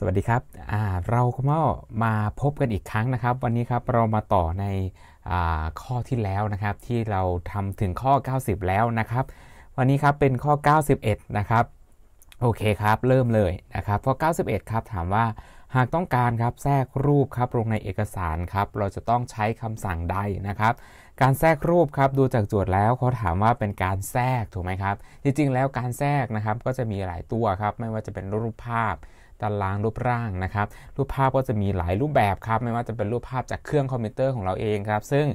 สวัสดีครับเราก็มามาพบกันอีกครั้งนะครับ วันนี้ครับ เรามาต่อในข้อที่แล้วนะครับ ที่เราทำถึงข้อ 90 แล้วนะครับ วันนี้ครับเป็นข้อ 91 นะครับโอเคครับ เริ่มเลยนะครับข้อ 91ครับถามว่าหากต้องการครับแทรกรูปครับลงในเอกสารครับ เราจะต้องใช้คำสั่งใดนะครับ การแทรกรูปครับดูจากโจทย์แล้วเขาถามว่าเป็นการแทรกถูกไหมครับ จริงๆแล้วการแทรกนะครับก็จะมีหลายตัวครับไม่ว่าจะเป็นรูปภาพตารางรูปร่างนะครับ รูปภาพก็จะมีหลายรูปแบบครับ ไม่ว่าจะเป็นรูปภาพจากเครื่องคอมพิวเตอร์ของเราเองครับ ซึ่ง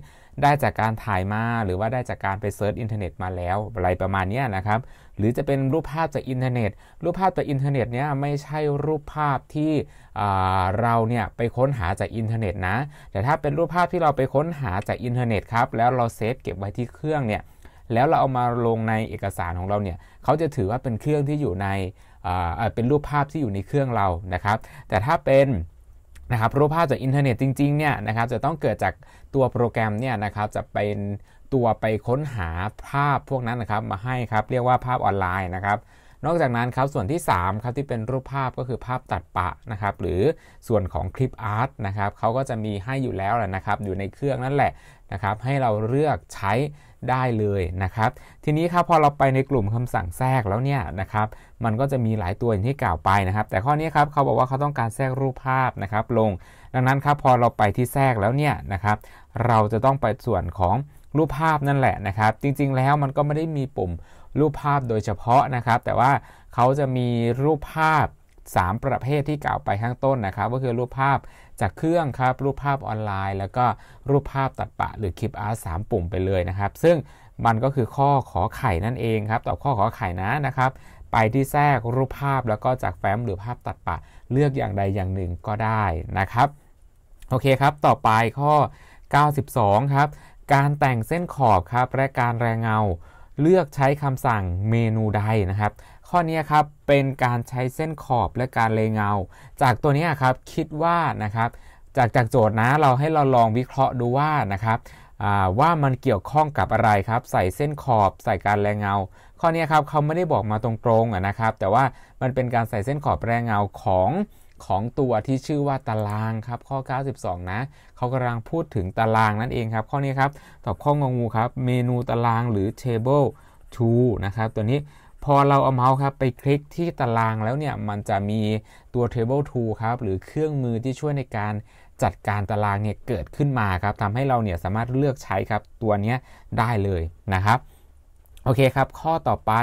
ได้จากการถ่ายมาหรือว่าได้จากการไปเซิร์ชอินเทอร์เน็ตมาแล้วอะไรประมาณนี้นะครับ หรือจะเป็นรูปภาพจากอินเทอร์เน็ต รูปภาพจากอินเทอร์เน็ตเนี้ยไม่ใช่รูปภาพที่เราเนี่ยไปค้นหาจากอินเทอร์เน็ตนะ แต่ถ้าเป็นรูปภาพที่เราไปค้นหาจากอินเทอร์เน็ตครับ แล้วเราเซฟเก็บไว้ที่เครื่องเนี่ยแล้วเราเอามาลงในเอกสารของเราเนี่ยเขาจะถือว่าเป็นเครื่องที่อยู่ในเป็นรูปภาพที่อยู่ในเครื่องเรา นะครับ แต่ถ้าเป็น นะครับ รูปภาพจากอินเทอร์เน็ตจริงๆ เนี่ยนะครับ จะต้องเกิดจากตัวโปรแกรมเนี่ยนะครับ จะเป็นตัวไปค้นหาภาพพวกนั้นนะครับมาให้ครับ เรียกว่าภาพออนไลน์นะครับ นอกจากนั้นครับ ส่วนที่ 3 ครับ ที่เป็นรูปภาพก็คือภาพตัดปะนะครับ หรือส่วนของคลิปอาร์ตนะครับเขาก็จะมีให้อยู่แล้วแหละนะครับ อยู่ในเครื่องนั่นแหละนะครับ ให้เราเลือกใช้ได้เลยนะครับทีนี้ครับพอเราไปในกลุ่มคำสั่งแทรกแล้วเนี่ย นะครับ มันก็จะมีหลายตัวอย่างที่กล่าวไปนะครับ แต่ข้อนี้ครับเขาบอกว่าเขาต้องการแทรกรูปภาพนะครับลงดังนั้นครับพอเราไปที่แทรกแล้วเนี่ย นะครับเราจะต้องไปส่วนของรูปภาพนั่นแหละนะครับ จริงๆแล้วมันก็ไม่ได้มีปุ่มรูปภาพโดยเฉพาะนะครับแต่ว่าเขาจะมีรูปภาพ3 ประเภทที่กล่าวไปข้างต้นนะครับ ก็คือรูปภาพจากเครื่องครับ รูปภาพออนไลน์ แล้วก็รูปภาพตัดปะหรือคลิปอาร์ตสปุ่มไปเลยนะครับ ซึ่งมันก็คือข้อขอไข่นั่นเองครับตอบข้อขอไข่นะนะครับ ไปที่แทรกรูปภาพแล้วก็จากแฟ้ม หรือภาพตัดปะเลือกอย่างใดอย่างหนึ่งก็ได้นะครับ โอเคครับ ต่อไปข้อ 92 ครับ การแต่งเส้นขอบครับ และการแรงเงาเลือกใช้คำสั่งเมนูใดนะครับข้อนี้ครับเป็นการใช้เส้นขอบและการเลเงา จากตัวนี้ครับคิดว่านะครับ จากจากโจทย์นะ เราให้เราลองวิเคราะห์ดูว่านะครับว่ามันเกี่ยวข้องกับอะไรครับ ใส่เส้นขอบใส่การแรงเงา ข้อนี้ครับเขาไม่ได้บอกมาตรงๆนะครับ แต่ว่ามันเป็นการใส่เส้นขอบแรงเงาของของตัวที่ชื่อว่าตารางครับ ข้อ 92 นะเขากำลังพูดถึงตารางนั่นเองครับ ข้อนี้ครับตอบข้องงูครับ เมนูตารางหรือ table 2นะครับ ตัวนี้พอเราเอาเมาส์ครับไปคลิกที่ตารางแล้วเนี่ย มันจะมีตัว Table Tool ครับ หรือเครื่องมือที่ช่วยในการจัดการตารางเนี่ย เกิดขึ้นมาครับทำให้เราเนี่ยสามารถเลือกใช้ครับตัวนี้ได้เลยนะครับ โอเคครับ ข้อต่อไป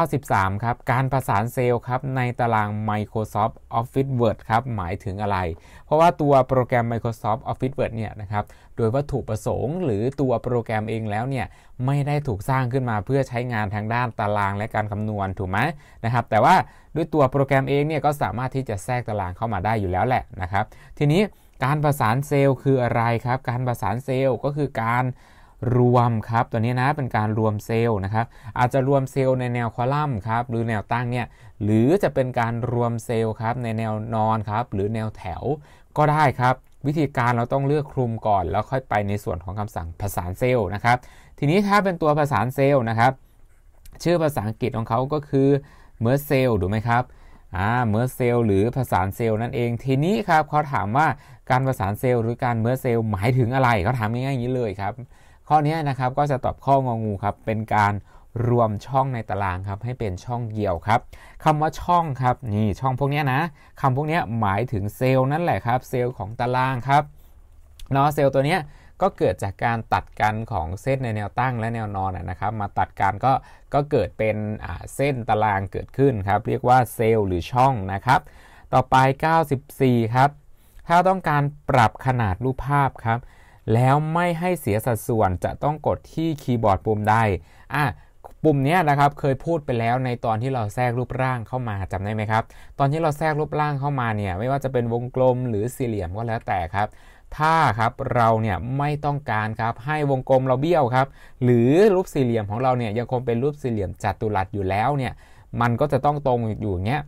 93ครับการประสานเซลล์ครับในตาราง Microsoft Office Word ครับหมายถึงอะไร เพราะว่าตัวโปรแกรม Microsoft Office Word เนี่ยนะครับโดยวัตถุประสงค์ หรือตัวโปรแกรมเองแล้วเนี่ยไม่ได้ถูกสร้างขึ้นมาเพื่อใช้งานทางด้านตารางและการคำนวณถูกไหมนะครับ แต่ว่าด้วยตัวโปรแกรมเองเนี่ยก็สามารถที่จะแทรกตารางเข้ามาได้อยู่แล้วแหละนะครับทีนี้การประสานเซลล์คืออะไรครับ การประสานเซลล์ก็คือการรวมครับตัวนี้นะเป็นการรวมเซลล์นะครับ อาจจะรวมเซลล์ในแนวคอลัมน์ครับหรือแนวตั้งเนี่ยหรือจะเป็นการรวมเซลล์ครับในแนวนอนครับ หรือแนวแถวก็ได้ครับ วิธีการเราต้องเลือกคลุมก่อน แล้วค่อยไปในส่วนของคำสั่งผสานเซลล์นะครับ ทีนี้ถ้าเป็นตัวผสานเซลล์นะครับชื่อภาษาอังกฤษของเขาก็คือเมอร์เซลล์ถูกไหมครับอ่าเมอร์เซลหรือผสานเซลล์นั่นเอง ทีนี้ครับเขาถามว่าการผสานเซลล์หรือการเมอร์เซลล์หมายถึงอะไรเขาถามง่ายๆอย่างนี้เลยครับข้อนี้นะครับก็จะตอบข้ององูครับเป็นการรวมช่องในตารางครับให้เป็นช่องเดียวครับคำว่าช่องครับนี่ช่องพวกนี้นะคำพวกนี้หมายถึงเซลล์นั่นแหละครับเซลล์ของตารางครับเนาะเซลล์ตัวเนี้ยก็เกิดจากการตัดกันของเส้นในแนวตั้งและแนวนอนนะครับ มาตัดกันก็ก็เกิดเป็นเส้นตารางเกิดขึ้นครับ เรียกว่าเซลล์ หรือช่องนะครับ ต่อไป94ครับ ถ้าต้องการปรับขนาดรูปภาพครับแล้วไม่ให้เสียสัดส่วนจะต้องกดที่คีย์บอร์ดปุ่มใดอ่ะปุ่มนี้นะครับเคยพูดไปแล้วในตอนที่เราแทรกรูปร่างเข้ามาจำได้ไหมครับ ตอนที่เราแทรกรูปร่างเข้ามาเนี่ยไม่ว่าจะเป็นวงกลมหรือสี่เหลี่ยมก็แล้วแต่ครับ ถ้าครับเราเนี่ยไม่ต้องการครับให้วงกลมเราเบี้ยวครับ หรือรูปสี่เหลี่ยมของเราเนี่ยยังคงเป็นรูปสี่เหลี่ยมจัตุรัสอยู่แล้วเนี่ย มันก็จะต้องตรงอยู่อย่างเงี้ย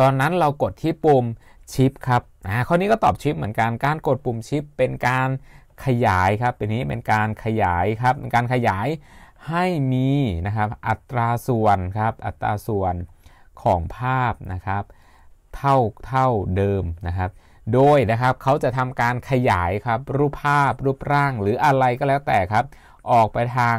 ตอนนั้นเรากดที่ปุ่มชิปครับอ่าข้อนี้ก็ตอบชิป เหมือนกัน การกดปุ่มชิป เป็นการขยายครับเป็นนี้เป็นการขยายครับเป็นการขยายให้มีนะครับอัตราส่วนครับ อัตราส่วนของภาพนะครับ เท่าเท่าเดิมนะครับ โดยนะครับเขาจะทำการขยายครับ รูปภาพรูปร่างหรืออะไรก็แล้วแต่ครับ ออกไปทาง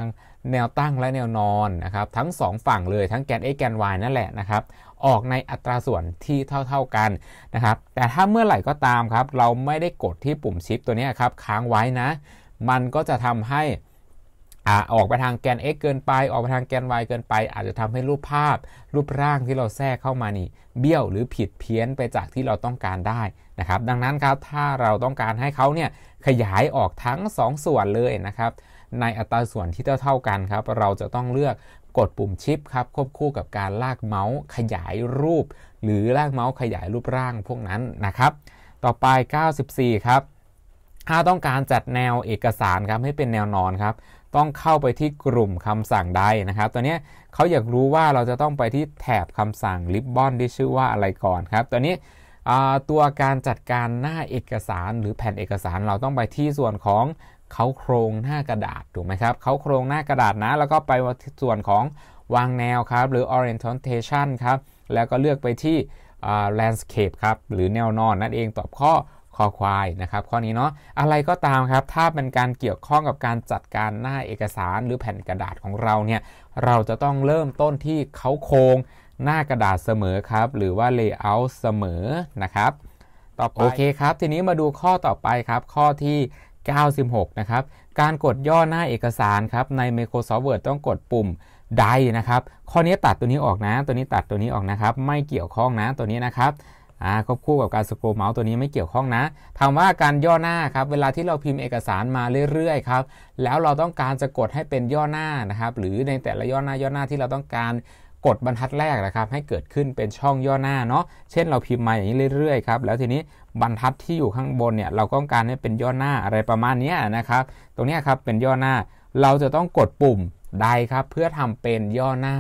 แนวตั้งและแนวนอนนะครับ ทั้ง2ฝั่งเลยทั้งแกน x แกน y นั่นแหละนะครับออกในอัตราส่วนที่เท่าๆกันนะครับ แต่ถ้าเมื่อไหร่ก็ตามครับ เราไม่ได้กดที่ปุ่มชิปตัวนี้ครับค้างไว้นะ มันก็จะทำให้ออกไปทางแกน x เกินไป ออกไปทางแกน y เกินไป อาจจะทำให้รูปภาพ รูปร่างที่เราแทรกเข้ามานี่ เบี้ยวหรือผิดเพี้ยนไปจากที่เราต้องการได้นะครับ ดังนั้นครับถ้าเราต้องการให้เขาเนี่ยขยายออกทั้ง 2 ส่วนเลยนะครับในอัตราส่วนที่เท่าเท่ากันครับ เราจะต้องเลือกกดปุ่มชิปครับควบคู่กับการลากเมาส์ขยายรูปหรือลากเมาส์ขยายรูปร่างพวกนั้นนะครับ ต่อไป 94ครับถ้าต้องการจัดแนวเอกสารครับให้เป็นแนวนอนครับต้องเข้าไปที่กลุ่มคำสั่งใดนะครับตอนนี้เขาอยากรู้ว่าเราจะต้องไปที่แถบคำสั่งริบบอนที่ชื่อว่าอะไรก่อนครับตอนนี้ตัวการจัดการหน้าเอกสารหรือแผ่นเอกสารเราต้องไปที่ส่วนของเขาโครงหน้ากระดาษถูกไหมครับ เขาโครงหน้ากระดาษนะ แล้วก็ไปส่วนของวางแนวครับ หรือ orientation ครับแล้วก็เลือกไปที่ landscape ครับหรือแนวนอนนั่นเองตอบข้อคอควายนะครับ ข้อนี้เนาะอะไรก็ตามครับ ถ้าเป็นการเกี่ยวข้องกับการจัดการหน้าเอกสารหรือแผ่นกระดาษของเราเนี่ยเราจะต้องเริ่มต้นที่เขาโครงหน้ากระดาษเสมอครับ หรือว่า layout เสมอนะครับต่อโอเคครับ ทีนี้มาดูข้อต่อไปครับข้อที่96 นะ ครับ การกดย่อหน้าเอกสารครับใน Microsoft Word ต้องกดปุ่มใดนะครับ ข้อนี้ตัดตัวนี้ออกนะ ตัวนี้ตัดตัวนี้ออกนะครับ ไม่เกี่ยวข้องนะ ตัวนี้นะครับควบคู่กับการสครอเมาส์ตัวนี้ไม่เกี่ยวข้องนะถาม ว่าการย่อหน้า ครับ เวลาที่เราพิมพ์เอกสารมาเรื่อยๆครับ แล้วเราต้องการจะกดให้เป็นย่อหน้านะครับ หรือในแต่ละย่อหน้าย่อหน้าที่เราต้องการกดบรรทัดแรกนะครับ ให้เกิดขึ้นเป็นช่องย่อหน้าเนาะ เช่น เราพิมพ์มาอย่างนี้เรื่อยๆครับ แล้วทีนี้บรรทัดที่อยู่ข้างบนเนี่ยเราต้องการให้เป็นย่อหน้าอะไรประมาณนี้นะครับตรงนี้ครับเป็นย่อหน้า เราจะต้องกดปุ่มใดครับเพื่อทำเป็นย่อหน้า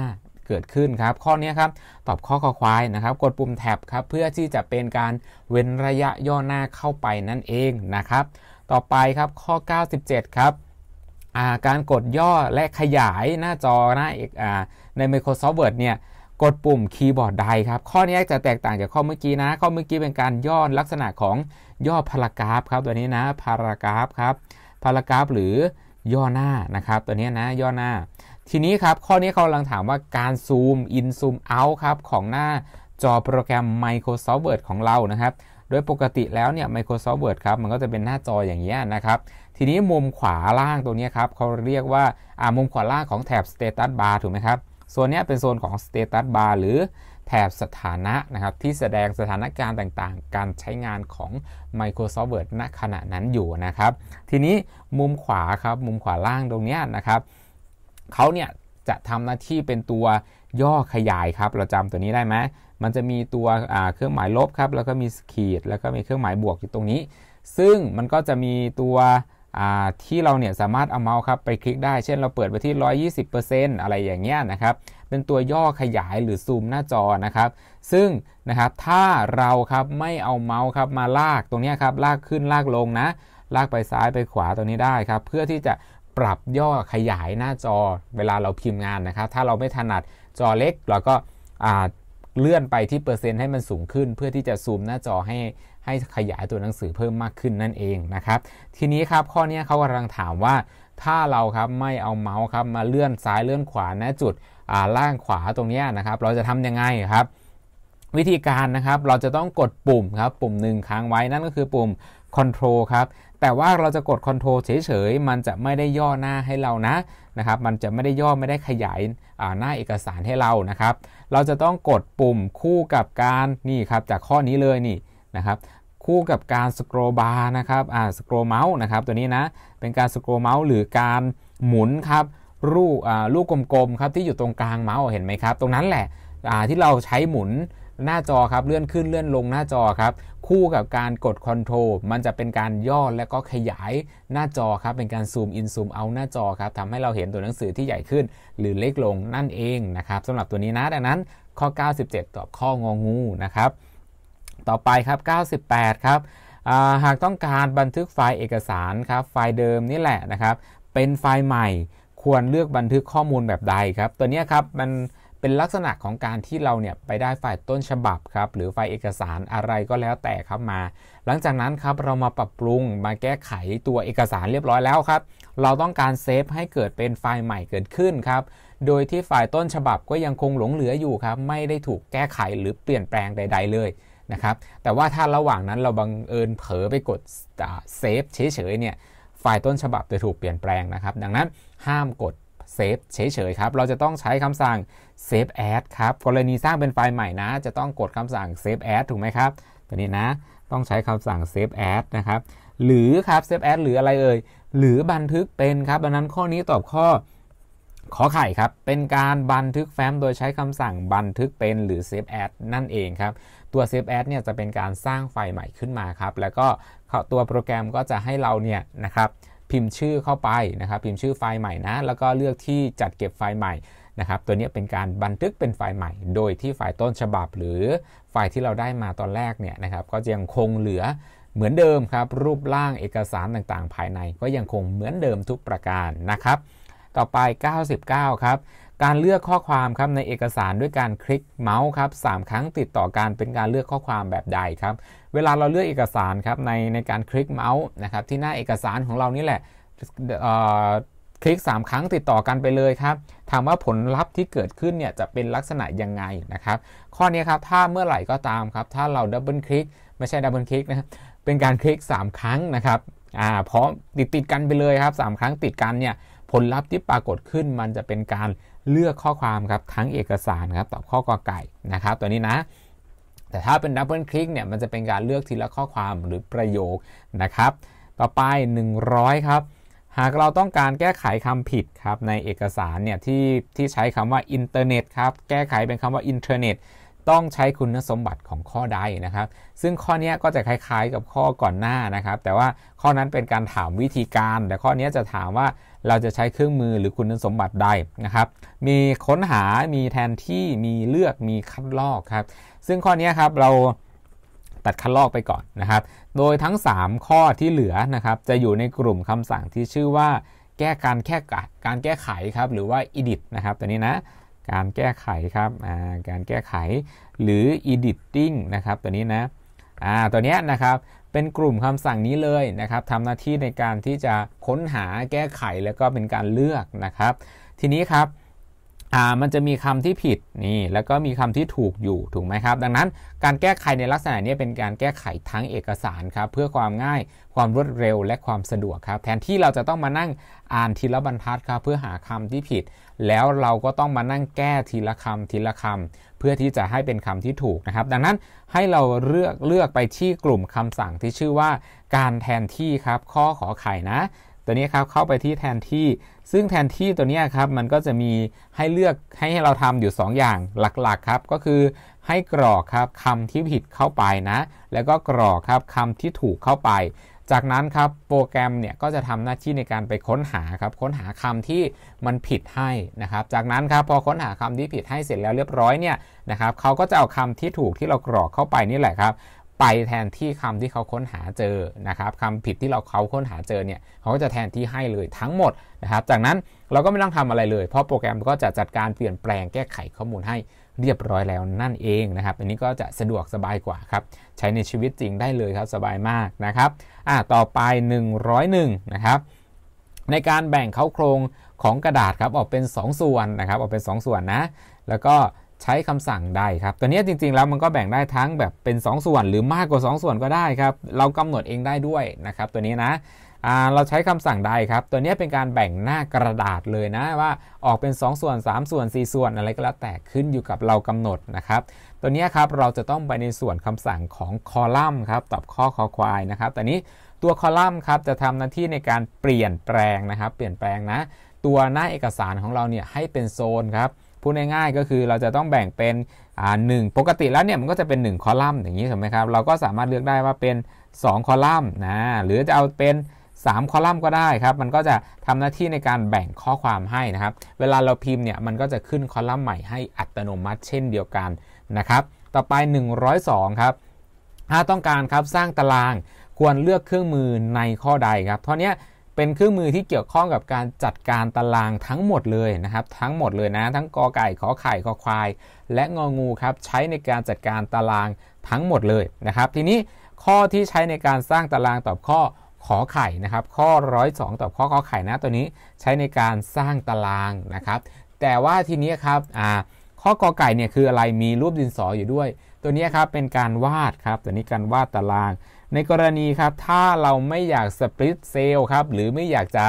เกิดขึ้นครับ ข้อนี้ครับตอบข้อข้อควายนะครับ กดปุ่มแท็บครับเพื่อที่จะเป็นการเว้นระยะย่อหน้าเข้าไปนั่นเองนะครับต่อไปครับข้อ 97 ครับการกดย่อและขยายหน้าจอหน้าใน Microsoft Word เนี่ยกดปุ่มคีย์บอร์ดใดครับข้อนี้จะแตกต่างจากข้อเมื่อกี้นะข้อเมื่อกี้เป็นการย่อลักษณะของย่อพารากราฟครับตัวนี้นะพารากราฟครับพารากราฟหรือย่อหน้านะครับตัวนี้นะย่อหน้า ทีนี้ครับข้อนี้เขากำลังถามว่าการซูมอินซูมเอาครับของหน้าจอโปรแกรม Microsoft Word ของเรานะครับโดยปกติแล้วเนี่ย Microsoft Word ครับมันก็จะเป็นหน้าจออย่างเงี้ยนะครับทีนี้มุมขวาล่างตัวนี้ครับเขาเรียกว่าอ่ามุมขวาล่างของแถบ Status Bar ถูกไหมครับโซนนี้เป็นโซนของ Status Bar หรือแถบสถานะนะครับที่แสดงสถานการณ์ต่างๆ การใช้งานของ Microsoft Word ณขณะนั้นอยู่นะครับ ทีนี้มุมขวาครับมุมขวาล่างตรงนี้นะครับเขาเนี่ยจะทำหน้าที่เป็นตัวย่อขยายครับ เราจำตัวนี้ได้ไหมมันจะมีตัวเครื่องหมายลบครับแล้วก็มีขีดแล้วก็มีเครื่องหมายบวกอยู่ตรงนี้ ซึ่งมันก็จะมีตัวที่เราเนี่ยสามารถเอาเมาส์ครับ ไปคลิกได้ เช่นเราเปิดไปที่ 120%อะไรอย่างเงี้ยนะครับ เป็นตัวย่อขยายหรือซูมหน้าจอนะครับ ซึ่ง นะครับ ถ้าเราครับ ไม่เอาเมาส์ครับ มาลากตรงนี้ครับ ลากขึ้นลากลงนะ ลากไปซ้ายไปขวาตรงนี้ได้ครับ เพื่อที่จะปรับย่อขยายหน้าจอ เวลาเราพิมพ์งานนะครับ ถ้าเราไม่ถนัดจอเล็กเราก็เลื่อนไปที่เปอร์เซ็นต์ให้มันสูงขึ้นเพื่อที่จะซูมหน้าจอใหให้ขยายตัวหนังสือเพิ่มมากขึ้นนั่นเองนะครับ ทีนี้ครับข้อนี้เขากำลังถามว่าถ้าเราครับไม่เอาเมาส์ครับมาเลื่อนซ้ายเลื่อนขวาณจุดล่างขวาตรงนี้นะครับ เราจะทำยังไงครับ วิธีการนะครับ เราจะต้องกดปุ่มครับปุ่มหนึ่งค้างไว้นั่นก็คือปุ่ม Control ครับแต่ว่าเราจะกด Control เฉยๆมันจะไม่ได้ย่อหน้าให้เรานะนะครับ มันจะไม่ได้ย่อไม่ได้ขยายหน้าเอกสารให้เรานะครับ เราจะต้องกดปุ่มคู่กับการนี่ครับ จากข้อนี้เลยนี่นะครับคู่กับการสครอาร์นะครับอ่าสครอเมาส์นะครับตัวนี้นะเป็นการสครอเมาส์หรือการหมุนครับรูกอ่าลูกกลมๆครับที่อยู่ตรงกลาง เมาส์เห็นไหมครับ ตรงนั้นแหละอ่าที่เราใช้หมุนหน้าจอครับเลื่อนขึ้นเลื่อนลงหน้าจอครับ คู่กับการกดคอนโทรลมันจะเป็นการย่อและก็ขยายหน้าจอครับเป็นการซูมอินซูมเอาหน้าจอครับทำให้เราเห็นตัวหนังสือที่ใหญ่ขึ้น หรือเล็กลงนั่นเองนะครับสำหรับตัวนี้นะดังนั้นข้อ 97 ตอบข้ององูนะครับต่อไปครับ98 ครับหากต้องการบันทึกไฟล์เอกสารครับ ไฟล์เดิมนี่แหละนะครับ เป็นไฟล์ใหม่ ควรเลือกบันทึกข้อมูลแบบใดครับ ตัวนี้ครับ มัน เป็นลักษณะของการที่เราเนี่ยไปได้ไฟล์ต้นฉบับครับ หรือไฟล์เอกสารอะไรก็แล้วแต่ครับมา หลังจากนั้นครับเรามาปรับปรุง มาแก้ไขตัวเอกสารเรียบร้อยแล้วครับ เราต้องการเซฟให้เกิดเป็นไฟล์ใหม่เกิดขึ้นครับ โดยที่ไฟล์ต้นฉบับก็ยังคงหลงเหลืออยู่ครับ ไม่ได้ถูกแก้ไขหรือเปลี่ยนแปลงใดๆเลยนะครับแต่ว่าถ้าระหว่างนั้นเราบังเอิญเผลอไปกดเซฟเฉยๆเนี่ยไฟล์ต้นฉบับจะถูกเปลี่ยนแปลงนะครับ ดังนั้นห้ามกดเซฟเฉยๆครับเราจะต้องใช้คำสั่ง save as ครับกรณีสร้างเป็นไฟล์ใหม่นะจะต้องกดคำสั่ง save as ถูกไหมครับ ตัวนี้นะต้องใช้คำสั่ง save as นะครับ หรือครับ save as หรืออะไรเอ่ยหรือบันทึกเป็นครับดังนั้นข้อนี้ตอบข้อ ขอไข่ครับเป็นการบันทึกแฟ้มโดยใช้คำสั่งบันทึกเป็นหรือ save as นั่นเองครับตัว s a ฟ e a ดเนี่ยจะเป็นการสร้างไฟล์ใหม่ขึ้นมาครับ แล้วก็ตัวโปรแกรมก็จะให้เราเนี่ยนะครับพิมพ์ชื่อเข้าไปนะครับ พิมพ์ชื่อไฟล์ใหม่นะ แล้วก็เลือกที่จัดเก็บไฟล์ใหม่นะครับ ตัวนี้เป็นการบันทึกเป็นไฟล์ใหม่ โดยที่ไฟล์ต้นฉบับหรือไฟล์ที่เราได้มาตอนแรกเนี่ยนะครับ ก็ยังคงเหลือเหมือนเดิมครับ รูปร่างเอกสารต่างๆ ภายใน ก็ยังคงเหมือนเดิมทุกประการนะครับ ต่อไป 99 ครับการเลือกข้อความครับในเอกสารด้วยการคลิกเมาส์ครับสครั้งติดต่อกันเป็นการเลือกข้อความแบบใดครับ เวลาเราเลือกเอกสารครับในในการคลิกเมาส์นะครับ ที่หน้าเอกสารของเรานี่แหละคลิก 3 ครั้งติดต่อกันไปเลยครับถามว่าผลลัพธ์ที่เกิดขึ้นเนี่ยจะเป็นลักษณะยังไงนะครับ ข้อนี้ครับถ้าเมื่อไหร่ก็ตามครับถ้าเราดับเบิลคลิกไม่ใช่ดับเบิลคลิกนะเป็นการคลิก 3 ครั้งนะครับอ่าพร้อมติดติดกันไปเลยครับ 3 ครั้งติดกันเนี่ยผลลัพธ์ที่ปรากฏขึ้นมันจะเป็นการเลือกข้อความครับทั้งเอกสารครับตอบข้อกอไก่นะครับ ตัวนี้นะ แต่ถ้าเป็นดับเบิลคลิกเนี่ยมันจะเป็นการเลือกทีละข้อความหรือประโยคนะครับต่อไป 100 ครับ หากเราต้องการแก้ไขคำผิดครับในเอกสารเนี่ยที่ที่ใช้คำว่าอินเทอร์เน็ตครับแก้ไขเป็นคำว่าอินเทอร์เน็ตต้องใช้คุณสมบัติของข้อใดนะครับ ซึ่งข้อนี้ก็จะคล้ายๆ กับข้อก่อนหน้านะครับ แต่ว่าข้อนั้นเป็นการถามวิธีการ แต่ข้อนี้จะถามว่าเราจะใช้เครื่องมือหรือคุณสมบัติใดนะครับ มีค้นหา มีแทนที่ มีเลือก มีคัดลอกครับ ซึ่งข้อนี้ครับเราตัดคัดลอกไปก่อนนะครับ โดยทั้ง 3 ข้อที่เหลือนะครับ จะอยู่ในกลุ่มคำสั่งที่ชื่อว่า แก้การแค่การแก้ไขครับ หรือว่า edit นะครับตัวนี้นะ การแก้ไขครับการแก้ไขหรือ editing นะครับ ตัวนี้นะอ่า ตัวเนี้ยนะครับเป็นกลุ่มคำสั่งนี้เลยนะครับทำหน้าที่ในการที่จะค้นหาแก้ไขแล้วก็เป็นการเลือกนะครับ ทีนี้ครับ อ่า มันจะมีคำที่ผิดนี่ แล้วก็มีคำที่ถูกอยู่ ถูกไหมครับ ดังนั้นการแก้ไขในลักษณะนี้เป็นการแก้ไขทั้งเอกสารครับ เพื่อความง่าย ความรวดเร็วและความสะดวกครับ แทนที่เราจะต้องมานั่งอ่านทีละบรรทัดครับ เพื่อหาคำที่ผิดแล้วเราก็ต้องมานั่งแก้ทีละคำทีละคำ เพื่อที่จะให้เป็นคำที่ถูกนะครับ ดังนั้นให้เราเลือกเลือกไปที่กลุ่มคำสั่งที่ชื่อว่าการแทนที่ครับ ข้อขอไข่นะ ตัวนี้ครับเข้าไปที่แทนที่ ซึ่งแทนที่ตัวนี้ครับมันก็จะมีให้เลือกให้เราทำอยู่ 2 อย่างหลัก ๆ ครับก็คือให้กรอกครับคำที่ผิดเข้าไปนะ แล้วก็กรอกครับคำที่ถูกเข้าไปจากนั้นครับโปรแกรมเนี่ยก็จะทำหน้าที่ในการไปค้นหาครับค้นหาคำที่มันผิดให้นะครับจากนั้นครับพอค้นหาคำที่ผิดให้เสร็จแล้วเรียบร้อยเนี่ยนะครับเขาก็จะเอาคำที่ถูกที่เรากรอกเข้าไปนี่แหละครับ ไปแทนที่คำที่เขาค้นหาเจอนะครับคำผิดที่เราเขาค้นหาเจอเนี่ยเขาก็จะแทนที่ให้เลยทั้งหมดนะครับ จากนั้นเราก็ไม่ต้องทำอะไรเลย เพราะโปรแกรมก็จะจัดการเปลี่ยนแปลงแก้ไขข้อมูลให้เรียบร้อยแล้วนั่นเองนะครับ อันนี้ก็จะสะดวกสบายกว่าครับ ใช้ในชีวิตจริงได้เลยครับ สบายมากนะครับ อ่ะต่อไป 101 นะครับ ในการแบ่งเขาโครงของกระดาษครับออกเป็น 2 ส่วนนะครับ ออกเป็น 2 ส่วนนะ แล้วก็ใช้คำสั่งได้ครับ ตัวนี้จริงๆแล้วมันก็แบ่งได้ทั้งแบบเป็น 2 ส่วนหรือมากกว่า 2 ส่วนก็ได้ครับ เรากำหนดเองได้ด้วยนะครับ ตัวนี้นะเราใช้คำสั่งใดครับ ตัวนี้เป็นการแบ่งหน้ากระดาษเลยนะว่าออกเป็น 2 ส่วน 3 ส่วน 4 ส่วนอะไรก็แล้วแต่ขึ้นอยู่กับเรากำหนดนะครับตัวนี้ครับเราจะต้องไปในส่วนคำสั่งของคอลัมน์ครับตอบข้อคอควายนะครับ แต่นี้ตัวคอลัมน์ครับจะทำหน้าที่ในการเปลี่ยนแปลงนะครับ เปลี่ยนแปลงนะตัวหน้าเอกสารของเราเนี่ยให้เป็นโซนครับพูดง่ายๆก็คือเราจะต้องแบ่งเป็นหนึ่งปกติแล้วเนี่ยมันก็จะเป็น1คอลัมน์อย่างนี้ถูกไหมครับเราก็สามารถเลือกได้ว่าเป็น 2 คอลัมน์นะหรือจะเอาเป็น3คอลัมน์ก็ได้ครับ มันก็จะทำหน้าที่ในการแบ่งข้อความให้นะครับ เวลาเราพิมพ์เนี่ย มันก็จะขึ้นคอลัมน์ใหม่ให้อัตโนมัติเช่นเดียวกันนะครับ ต่อไป 102ครับ ถ้าต้องการครับสร้างตารางควรเลือกเครื่องมือในข้อใดครับเท่านี้เป็นเครื่องมือที่เกี่ยวข้องกับการจัดการตารางทั้งหมดเลยนะครับ ทั้งหมดเลยนะ ทั้งกอไก่ขอไข่ขอควาย และงองูครับ ใช้ในการจัดการตารางทั้งหมดเลยนะครับ ทีนี้ข้อที่ใช้ในการสร้างตารางตอบข้อขอไข่นะครับข้อ 102ต่อข้อขอไข่นะตัวนี้ใช้ในการสร้างตารางนะครับ แต่ว่าทีนี้ครับข้อกอไก่เนี่ยคืออะไรมีรูปดินสออยู่ด้วย ตัวนี้ครับเป็นการวาดครับตัวนี้การวาดตาราง ในกรณีครับถ้าเราไม่อยากสปริตเซลล์ครับหรือไม่อยากจะ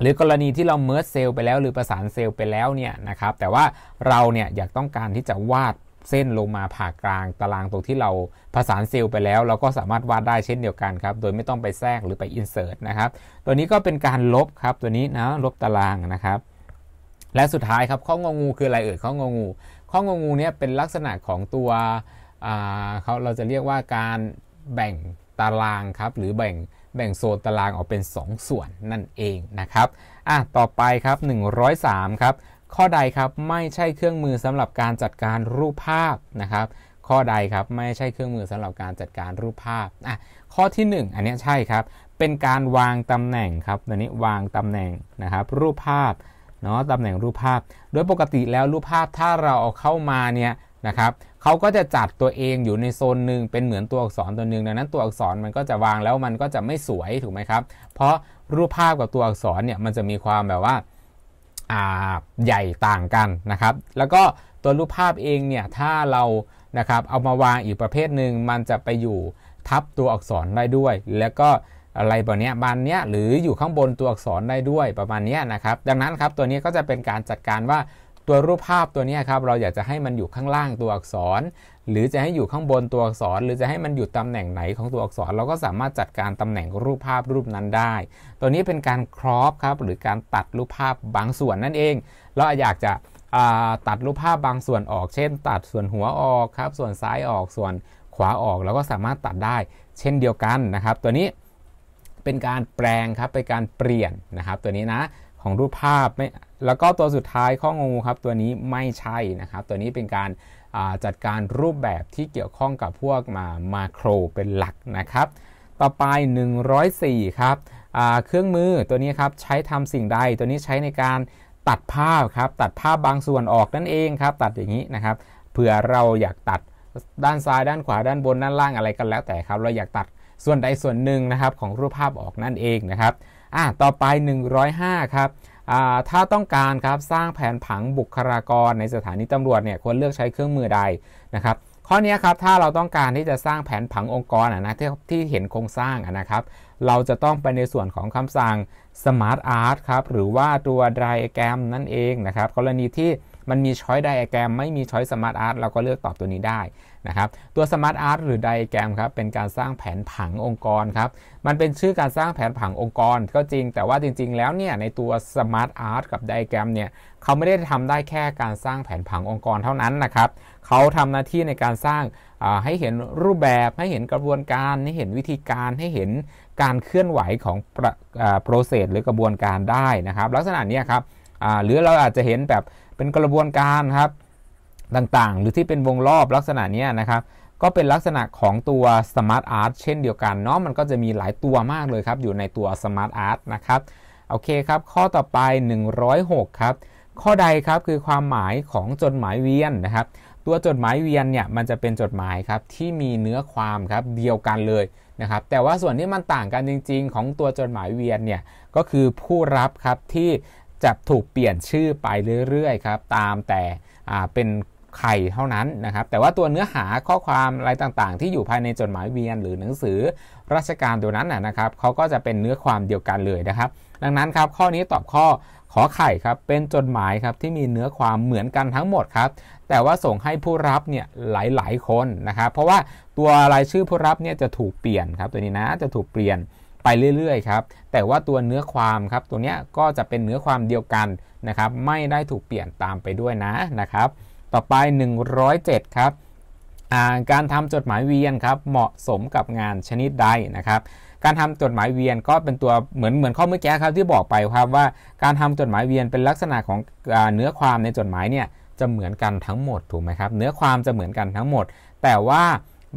หรือกรณีที่เราเมิร์สเซลล์ไปแล้ว หรือประสานเซลล์ไปแล้วเนี่ยนะครับแต่ว่าเราเนี่ยอยากต้องการที่จะวาดเส้นลงมาผ่ากลางตารางตรงที่เราผสานเซลล์ไปแล้ว เราก็สามารถวาดได้เช่นเดียวกันครับ โดยไม่ต้องไปแทรกหรือไปอินเสิร์ตนะครับตัวนี้ก็เป็นการลบครับตัวนี้นะ ลบตารางนะครับ และสุดท้ายครับข้องงูคืออะไรเอ่ยข้องงูข้องงูเนี่ยเป็นลักษณะของตัวเขาเราจะเรียกว่าการแบ่งตารางครับ หรือแบ่งแบ่งโซนตารางออกเป็น 2 ส่วนนั่นเองนะครับอ่ะต่อไปครับ 103 ครับข้อใดครับไม่ใช่เครื่องมือสำหรับการจัดการรูปภาพนะครับ ข้อใดครับไม่ใช่เครื่องมือสำหรับการจัดการรูปภาพอ่ะข้อที่ 1 อันนี้ใช่ครับเป็นการวางตำแหน่งครับตันนี้วางตำแหน่งนะครับ รูปภาพเนาะตำแหน่งรูปภาพ โดยปกติแล้วรูปภาพถ้าเราเอาเข้ามาเนี่ยนะครับเขาก็จะจัดตัวเองอยู่ในโซนหนึ่งเป็นเหมือนตัวอักษรตัวหนึ่งดังนั้นตัวอักษรมันก็จะวางแล้วมันก็จะไม่สวยถูกไหมครับ เพราะรูปภาพกับตัวอักษรเนี่ยมันจะมีความแบบว่าใหญ่ต่างกันนะครับ แล้วก็ตัวรูปภาพเองเนี่ย ถ้าเรา นะครับ เอามาวางอีกประเภทหนึ่ง มันจะไปอยู่ทับตัวอักษรได้ด้วย แล้วก็อะไรแบบนี้บานเนี้ยหรืออยู่ข้างบนตัวอักษรได้ด้วยประมาณนี้นะครับ ดังนั้นครับ ตัวนี้ก็จะเป็นการจัดการว่าตัวรูปภาพตัวนี้ครับ เราอยากจะให้มันอยู่ข้างล่างตัวอักษรหรือจะให้อยู่ข้างบนตัวอักษร หรือจะให้มันอยู่ตำแหน่งไหนของตัวอักษร เราก็สามารถจัดการตำแหน่งรูปภาพรูปนั้นได้ ตัวนี้เป็นการครอปครับ หรือการตัดรูปภาพบางส่วนนั่นเอง เราอยากจะตัดรูปภาพบางส่วนออก เช่น ตัดส่วนหัวออกครับ ส่วนซ้ายออกส่วน ขวาออกเราก็สามารถตัดได้ เช่นเดียวกันนะครับ ตัวนี้เป็นการแปลงครับเป็นการเปลี่ยนนะครับ ตัวนี้นะของรูปภาพไม่แล้วก็ตัวสุดท้ายข้องูครับ ตัวนี้ไม่ใช่นะครับ ตัวนี้เป็นการจัดการรูปแบบที่เกี่ยวข้องกับพวกมามาโครเป็นหลักนะครับ ต่อไป 104 ครับ เครื่องมือตัวนี้ครับใช้ทำสิ่งใด ตัวนี้ใช้ในการตัดภาพครับ ตัดภาพบางส่วนออกนั่นเองครับ ตัดอย่างนี้นะครับเผื่อเราอยากตัดด้านซ้ายด้านขวาด้านบนด้านล่างอะไรกันแล้วแต่ครับเราอยากตัดส่วนใดส่วนหนึ่งนะครับ ของรูปภาพออกนั่นเองนะครับอ่ะต่อไป 105 ครับถ้าต้องการครับสร้างแผนผังบุคลากรในสถานีตำรวจเนี่ยควรเลือกใช้เครื่องมือใดนะครับข้อนี้ครับถ้าเราต้องการที่จะสร้างแผนผังองค์กรนะที่ที่เห็นโครงสร้างนะครับเราจะต้องไปในส่วนของคำสั่ง Smart Art ครับหรือว่าตัว Diagram นั่นเองนะครับกรณีที่มันมีช้อยไดอะแกรมไม่มีช้อยสมาร์ทอาร์ตเราก็เลือกตอบตัวนี้ได้นะครับตัวสมาร์ทอาร์ตหรือไดอะแกรมครับเป็นการสร้างแผนผังองค์กรครับมันเป็นชื่อการสร้างแผนผังองค์กรก็จริง แต่ว่าจริงๆ แล้วเนี่ยในตัวสมาร์ทอาร์ตกับไดอะแกรมเนี่ยเขาไม่ได้ทำได้แค่การสร้างแผนผังองค์กรเท่านั้นนะครับเขาทำหน้าที่ในการสร้างให้เห็นรูปแบบให้เห็นกระบวนการให้เห็นวิธีการให้เห็นการเคลื่อนไหวของโปรเซสหรือกระบวนการได้นะครับ ลักษณะนี้ครับหรือเราอาจจะเห็นแบบเป็นกระบวนการครับ ต่างๆ หรือที่เป็นวงรอบลักษณะนี้นะครับก็เป็นลักษณะของตัวสมาร์ทอาร์ตเช่นเดียวกันเนาะมันก็จะมีหลายตัวมากเลยครับอยู่ในตัวสมาร์ทอาร์ตนะครับโอเคครับข้อต่อไป 106 ครับ ข้อใดครับคือความหมายของจดหมายเวียนนะครับตัวจดหมายเวียนเนี่ยมันจะเป็นจดหมายครับที่มีเนื้อความครับเดียวกันเลยนะครับแต่ว่าส่วนที่มันต่างกันจริง ๆ ของตัวจดหมายเวียนเนี่ยก็คือผู้รับครับที่จะถูกเปลี่ยนชื่อไปเรื่อยๆครับตามแต่เป็นใครเท่านั้นนะครับแต่ว่าตัวเนื้อหาข้อความอะไรต่างๆ ที่อยู่ภายในจดหมายเวียน หรือหนังสือราชการตัวนั้นนะครับเขาก็จะเป็นเนื้อความเดียวกันเลยนะครับ ดังนั้นครับ ข้อนี้ตอบข้อขอไข่ครับเป็นจดหมายครับที่มีเนื้อความเหมือนกันทั้งหมดครับแต่ว่าส่งให้ผู้รับเนี่ยหลายๆ คนนะครับเพราะว่าตัวรายชื่อผู้รับเนี่ยจะถูกเปลี่ยนครับตัวนี้นะจะถูกเปลี่ยนไปเรื่อยๆ ครับ แต่ว่าตัวเนื้อความครับตัวเนี้ยก็จะเป็นเนื้อความเดียวกันนะครับไม่ได้ถูกเปลี่ยนตามไปด้วยนะนะครับ ต่อไป 107 ครับการทำจดหมายเวียนครับเหมาะสมกับงานชนิดใดนะครับ การทำจดหมายเวียนก็เป็นตัวเหมือนเหมือนข้อเมื่อกี้ครับที่บอกไปครับว่า การทำจดหมายเวียนเป็นลักษณะของเนื้อความในจดหมายเนี่ยจะเหมือนกันทั้งหมดถูกไหมครับเนื้อความจะเหมือนกันทั้งหมด แต่ว่า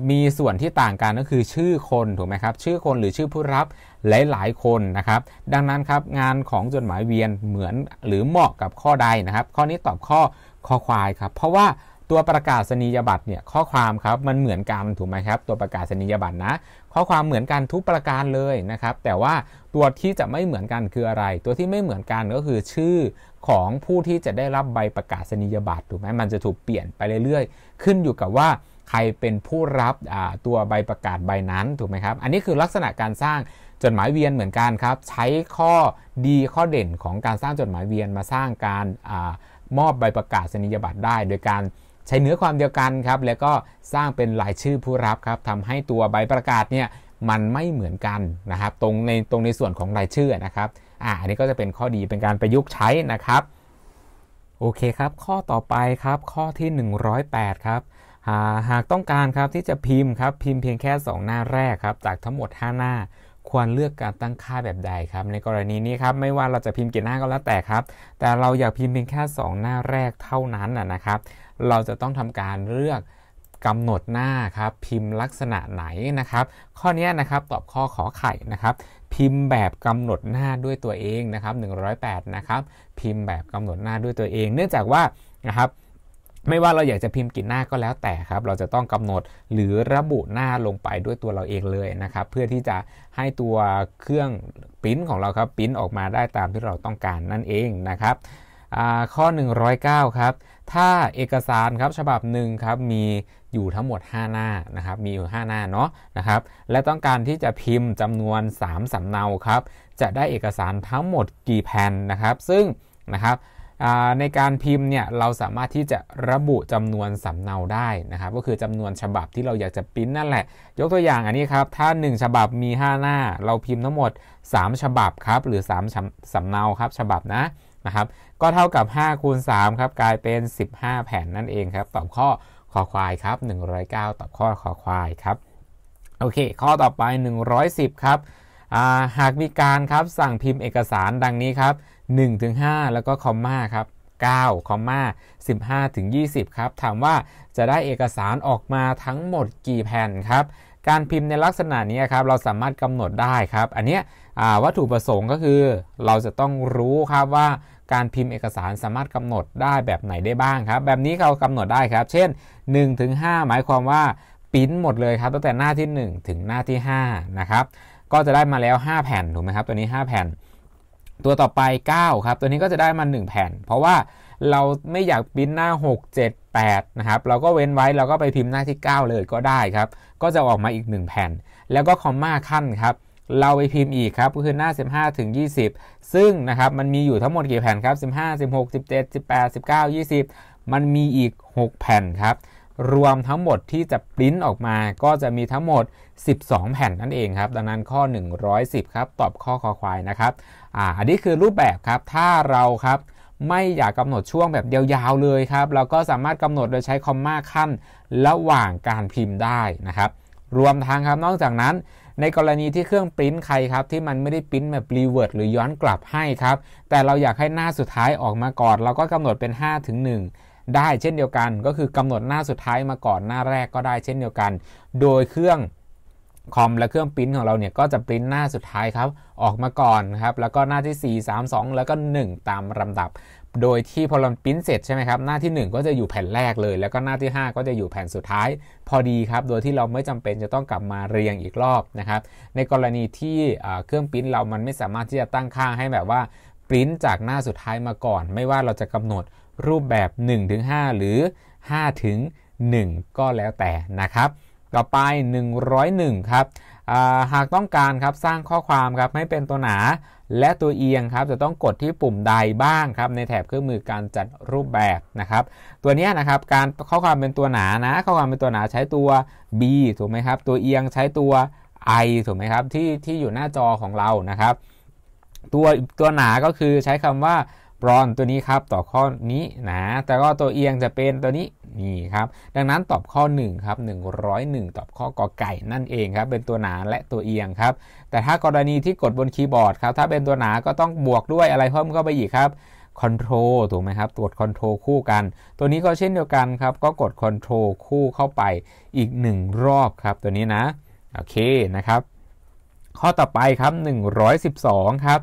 มีส่วนที่ต่างกันก็คือชื่อคนถูกไหมครับ ชื่อคนหรือชื่อผู้รับหลายๆคนนะครับ ดังนั้นครับงานของจดหมายเวียนเหมือนหรือเหมาะกับข้อใดนะครับ ข้อนี้ตอบข้อข้อควายครับ เพราะว่าตัวประกาศนียบัตรเนี่ยข้อความครับมันเหมือนกันถูกไหมครับตัวประกาศนียบัตรนะข้อความเหมือนกันทุกประการเลยนะครับ แต่ว่าตัวที่จะไม่เหมือนกันคืออะไร ตัวที่ไม่เหมือนกันก็คือชื่อของผู้ที่จะได้รับใบประกาศนียบัตรถูกไหมมันจะถูกเปลี่ยนไปเรื่อยๆ ขึ้นอยู่กับว่าใครเป็นผู้รับตัวใบประกาศใบนั้นถูกไหมครับ อันนี้คือลักษณะการสร้างจดหมายเวียนเหมือนกันครับ ใช้ข้อดีข้อเด่นของการสร้างจดหมายเวียนมาสร้างการอมอบใบประกาศนียบัตรได้ โดยการใช้เนื้อความเดียวกันครับแล้วก็สร้างเป็นลายชื่อผู้รับครับทำให้ตัวใบประกาศเนี่ยมันไม่เหมือนกันนะครับ ตรงในตรงในส่วนของรายชื่อนะครับอ่าอันนี้ก็จะเป็นข้อดีเป็นการประยุกต์ใช้นะครับ โอเคครับ ข้อต่อไปครับข้อที่ 108 ครับหากต้องการครับที่จะพิมพ์ครับพิมพ์เพียงแค่ 2 หน้าแรกครับ จากทั้งหมด 5 หน้า ควรเลือกการตั้งค่าแบบใดครับ ในกรณีนี้ครับไม่ว่าเราจะพิมพ์กี่หน้าก็แล้วแต่ครับ แต่เราอยากพิมพ์เพียงแค่ 2 หน้าแรกเท่านั้นนะครับ เราจะต้องทำการเลือกกำหนดหน้าครับพิมพ์ลักษณะไหนนะครับ ข้อนี้นะครับตอบข้อขอไข่นะครับ พิมพ์แบบกำหนดหน้าด้วยตัวเองนะครับ108นะครับพิมพ์แบบกำหนดหน้าด้วยตัวเอง เนื่องจากว่านะครับไม่ว่าเราอยากจะพิมพ์กี่หน้าก็แล้วแต่ครับ เราจะต้องกำหนดหรือระบุหน้าลงไปด้วยตัวเราเองเลยนะครับ เพื่อที่จะให้ตัวเครื่องปิ้นของเราครับปิ้นออกมาได้ตามที่เราต้องการนั่นเองนะครับข้อ 109 ครับ ถ้าเอกสารครับฉบับหนึ่งครับมีอยู่ทั้งหมด5 หน้านะครับ มีอยู่ 5 หน้าเนาะนะครับ และต้องการที่จะพิมพ์จำนวน3สำเนาครับ จะได้เอกสารทั้งหมดกี่แผ่นนะครับ ซึ่งนะครับในการพิมพ์เนี่ยเราสามารถที่จะระบุจำนวนสำเนาได้นะครับ ก็คือจำนวนฉบับที่เราอยากจะพิมพ์นั่นแหละ ยกตัวอย่างอันนี้ครับ ถ้า 1 ฉบับมี 5 หน้าเราพิมพ์ทั้งหมด 3 ฉบับครับหรือ 3 สำเนาครับฉบับนะนะครับ ก็เท่ากับ 5คูณ3ครับกลายเป็น 15 แผ่นนั่นเองครับ ตอบข้อขอควายครับ 109ตอบข้อขอควายครับโอเค ข้อต่อไป 110 ครับาหากมีการครับสั่งพิมพ์เอกสารดังนี้ครับ1ถึง5แล้วก็คอมมาครับ9คอมมา15ถึง20ครับ ถามว่าจะได้เอกสารออกมาทั้งหมดกี่แผ่นครับ การพิมพ์ในลักษณะนี้ครับเราสามารถกำหนดได้ครับ อันนี้วัตถุประสงค์ก็คือเราจะต้องรู้ครับว่าการพิมพ์เอกสารสามารถกำหนดได้แบบไหนได้บ้างครับ แบบนี้เรากำหนดได้ครับ เช่น1ถึง5หมายความว่าปิ้นหมดเลยครับตั้งแต่หน้าที่1ถึงหน้าที่5นะครับก็จะได้มาแล้ว 5 แผ่นถูกไหมครับตัวนี้ 5 แผ่นตัวต่อไป 9 ครับ ตัวนี้ก็จะได้มา 1 แผ่น เพราะว่าเราไม่อยากพิมพ์หน้า6 7 8 นะครับ เราก็เว้นไว้เราก็ไปพิมพ์หน้าที่ 9 เลยก็ได้ครับก็จะออกมาอีก 1 แผ่นแล้วก็คอมมาขั้นครับ เราไปพิมพ์อีกครับก็คือหน้า 15ถึง 20 ซึ่งนะครับมันมีอยู่ทั้งหมดกี่แผ่นครับ15 16 17 18 19 20 มันมีอีก 6 แผ่นครับ รวมทั้งหมดที่จะปริ้นออกมาก็จะมีทั้งหมด 12 แผ่นนั่นเองครับดังนั้นข้อ 110ครับตอบข้อคอควายนะครับอันนี้คือรูปแบบครับถ้าเรา ครับ ไม่อยากกำหนดช่วงแบบยาวๆเลยครับเราก็สามารถกำหนดโดยใช้คอมมาขั้นระหว่างการพิมพ์ได้นะครับรวมทั้งครับนอกจากนั้น ในกรณีที่เครื่องปริ้นใครครับที่มันไม่ได้ปริ้นแบบรีเวิร์ดหรือย้อนกลับให้ครับ แต่เราอยากให้หน้า สุดท้ายออกมาก่อนเราก็กำหนดเป็น 5 ถึง 1 ได้เช่นเดียวกันก็คือกำหนดหน้าสุดท้ายมาก่อนหน้าแรกก็ได้ เช่นเดียวกัน โดยเครื่องคอมและเครื่องปริ้นของเราเนี่ยก็จะปริ้นหน้าสุดท้ายครับออกมาก่อนครับแล้วก็หน้าที่ 4 3 2 แล้วก็ 1 ตามลำดับ โดยที่พอเราปริ้นเสร็จใช่ไหมครับหน้าที่ 1 ก็จะอยู่แผ่นแรกเลย แล้วก็หน้าที่ 5 ก็จะอยู่แผ่นสุดท้าย พอดีครับ โดยที่เราไม่จำเป็นจะต้องกลับมาเรียงอีกรอบนะครับ ในกรณีที่เครื่องปริ้นเรามันไม่สามารถที่จะตั้งค่าให้แบบว่า ปริ้นจากหน้าสุดท้ายมาก่อน ไม่ว่าเราจะกำหนดรูปแบบ 1-5 หรือ5-1ก็แล้วแต่นะครับต่อไป 101ครับหากต้องการครับสร้างข้อความครับให้เป็นตัวหนาและตัวเอียงครับ จะต้องกดที่ปุ่มใดบ้างครับในแถบเครื่องมือการจัดรูปแบบนะครับ ตัวนี้นะครับการข้อความเป็นตัวหนานะ ข้อความเป็นตัวหนาใช้ตัว B ถูกไหมครับ ตัวเอียงใช้ตัว I ถูกไหมครับที่ที่อยู่หน้าจอของเรานะครับ ตัวตัวหนาก็คือใช้คำว่าบรอนตัวนี้ครับต่อข้อนี้นะแต่ก็ตัวเอียงจะเป็นตัวนี้นี่ครับดังนั้นตอบข้อ1ครับ101 ตอบข้อกอไก่นั่นเองครับ เป็นตัวหนาและตัวเอียงครับ แต่ถ้ากรณีที่กดบนคีย์บอร์ดครับ ถ้าเป็นตัวหนาก็ต้องบวกด้วยอะไรเพิ่มเข้าไปอีกครับคอนโทรลถูกไหมครับตรวจคอนโทรลคู่กัน ตัวนี้ก็เช่นเดียวกันครับ ก็กดคอนโทรลคู่เข้าไปอีก 1 รอบครับ ตัวนี้นะโอเคนะครับ ข้อต่อไปครับ 112ครับ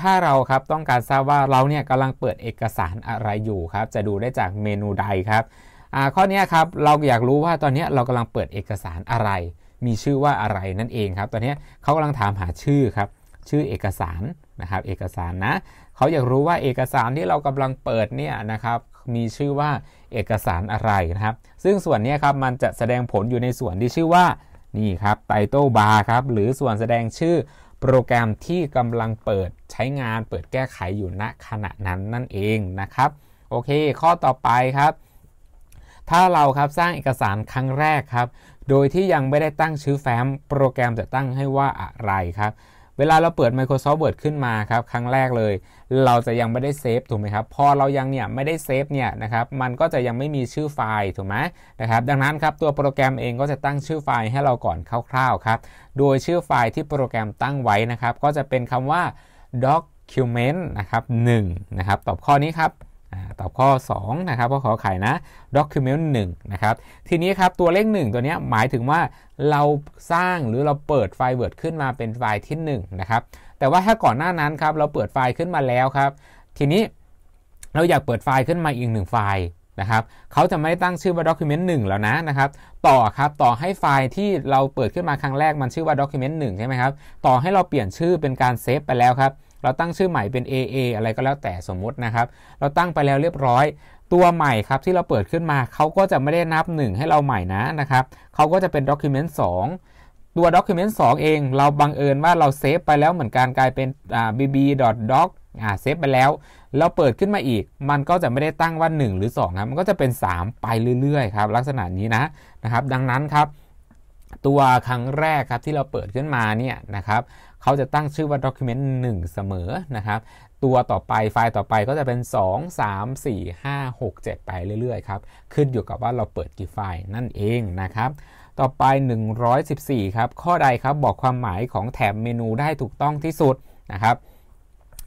ถ้าเราครับต้องการทราบว่าเราเนี่ยกำลังเปิดเอกสารอะไรอยู่ครับจะดูได้จากเมนูใดครับข้อนี้ครับเราอยากรู้ว่าตอนนี้เรากำลังเปิดเอกสารอะไร มีชื่อว่าอะไรนั่นเองครับตอนนี้เขากำลังถามหาชื่อครับชื่อเอกสารนะครับเอกสารนะเขาอยากรู้ว่าเอกสารที่เรากำลังเปิดเนี่ยนะครับมีชื่อว่าเอกสารอะไรนะครับซึ่งส่วนนี้ครับมันจะแสดงผลอยู่ในส่วนที่ชื่อว่านี่ครับไตเติลบาร์ครับหรือส่วนแสดงชื่อโปรแกรมที่กำลังเปิดใช้งานเปิดแก้ไขอยู่ณขณะนั้นนั่นเองนะครับ โอเคข้อต่อไปครับ ถ้าเราครับสร้างเอกสารครั้งแรกครับ โดยที่ยังไม่ได้ตั้งชื่อแฟ้มโปรแกรมจะตั้งให้ว่าอะไรครับเวลาเราเปิด Microsoft Word ขึ้นมาครับครั้งแรกเลยเราจะยังไม่ได้เซฟ ถูกไหมครับ พอเรายังเนี่ยไม่ได้เซฟเนี่ยนะครับมันก็จะยังไม่มีชื่อไฟล์ถูกไหมนะครับ ดังนั้นครับตัวโปรแกรมเองก็จะตั้งชื่อไฟล์ให้เราก่อนคร่าว ๆครับ โดยชื่อไฟล์ที่โปรแกรมตั้งไว้นะครับ ก็จะเป็นคำว่า document นะครับ 1 นะครับ ตอบข้อนี้ครับตอบข้อ 2 นะครับก็ขอไข่นะ document 1 นะครับ ทีนี้ครับ ตัวเลข 1 ตัวนี้หมายถึงว่าเราสร้างหรือเราเปิดไฟล์ Word ขึ้นมาเป็นไฟล์ที่1นะครับแต่ว่าถ้าก่อนหน้านั้นครับ เราเปิดไฟล์ขึ้นมาแล้วครับ ทีนี้เราอยากเปิดไฟล์ขึ้นมาอีก 1 ไฟล์นะครับเขาจะไม่ตั้งชื่อว่า document 1 แล้วนะนะครับ ต่อครับต่อให้ไฟล์ที่เราเปิดขึ้นมาครั้งแรกมันชื่อว่า document 1ใช่ไหมครับต่อให้เราเปลี่ยนชื่อเป็นการเซฟไปแล้วครับเราตั้งชื่อใหม่เป็น AA อะไรก็แล้วแต่สมมุตินะครับ เราตั้งไปแล้วเรียบร้อย ตัวใหม่ครับที่เราเปิดขึ้นมาเขาก็จะไม่ได้นับ1ให้เราใหม่นะนะครับเขาก็จะเป็น Document 2 ตัว Document 2 เอง เราบังเอิญว่าเราเซฟไปแล้วเหมือนกันกลายเป็น bb.doc อ่าเซฟไปแล้วเราเปิดขึ้นมาอีก มันก็จะไม่ได้ตั้งว่า1หรือ2ครับมันก็จะเป็น 3 ไปเรื่อยๆครับ ลักษณะนี้นะนะครับ ดังนั้นครับ ตัวครั้งแรกครับที่เราเปิดขึ้นมาเนี่ยนะครับเขาจะตั้งชื่อว่า document 1 เสมอนะครับ ตัวต่อไปไฟล์ต่อไปก็จะเป็น 2 3 4 5 6 7 ไปเรื่อยๆครับขึ้นอยู่กับว่าเราเปิดกี่ไฟล์ นั่นเองนะครับต่อไป 114 ครับ ข้อใดครับบอกความหมายของแถบเมนูได้ถูกต้องที่สุดนะครับ